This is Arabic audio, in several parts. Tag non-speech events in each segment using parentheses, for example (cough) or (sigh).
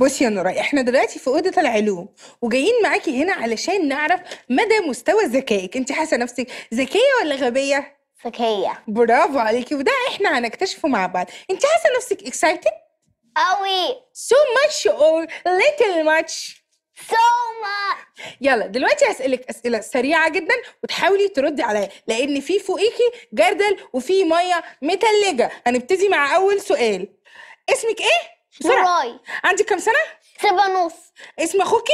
بصي يا نورا احنا دلوقتي في اوضه العلوم وجايين معاكي هنا علشان نعرف مدى مستوى ذكائك انت حاسه نفسك ذكيه ولا غبيه ذكيه برافو عليكي وده احنا هنكتشفه مع بعض انت حاسه نفسك اكسايتد قوي so much or little much so much يلا دلوقتي هسألك أسئلة سريعة جدا وتحاولي تردي عليا لأن في فوقيكي جردل وفي مية متلجة هنبتدي مع أول سؤال اسمك إيه؟ بسرعة عندي كم كام سنة؟ سبعة ونص اسم أخوكي؟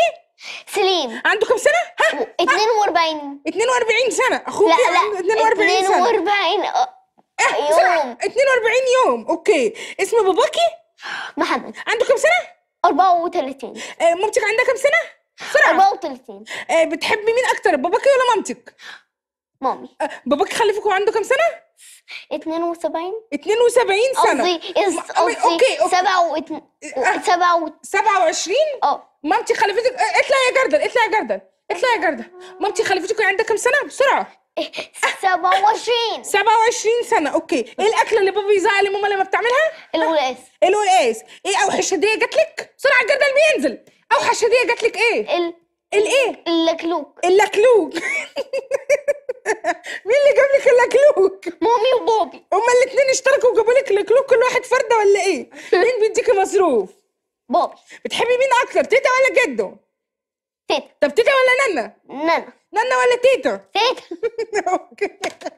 سليم عنده كام سنة؟ ها؟ 42 42 سنة أخوك عنده 42 سنة 42 إيه، يوم 42 يوم أوكي اسم باباكي؟ محمد عنده كام سنة؟ 34 آه، مامتك عندها كام سنة؟ بسرعة 34 آه، بتحبي مين أكتر باباكي ولا مامتك؟ مامي أه، باباك خلفك وهو عنده كام سنه 72 72 سنه قصدي قصدي اوكي اوكي 27 أه،, أه،, اه مامتي خلفتك اطلع يا جردل اطلع يا جردل اطلع يا جردل مامتي خلفتك عندها كام سنه بسرعه 27 إيه، 27 (laughs) سنه اوكي ايه الاكله اللي بابا بيزعق لماما لما بتعملها القلقاس القلقاس ايه اوحش هديه جات لك بسرعه الجردل بينزل اوحش هديه جات لك ايه ال الايه اللكلوك اللكلوك (laughs) مين اللي جاب لك اللكلوك؟ مامي وبابي هما الاثنين اشتركوا وجابوا لك لكلوك كل واحد فرده ولا ايه؟ مين بيديكي مصروف؟ بابي بتحبي مين اكتر تيتا ولا جدو؟ تيتا طب تيتا ولا نانا؟ نانا نانا ولا تيتا؟ تيتا (laughs)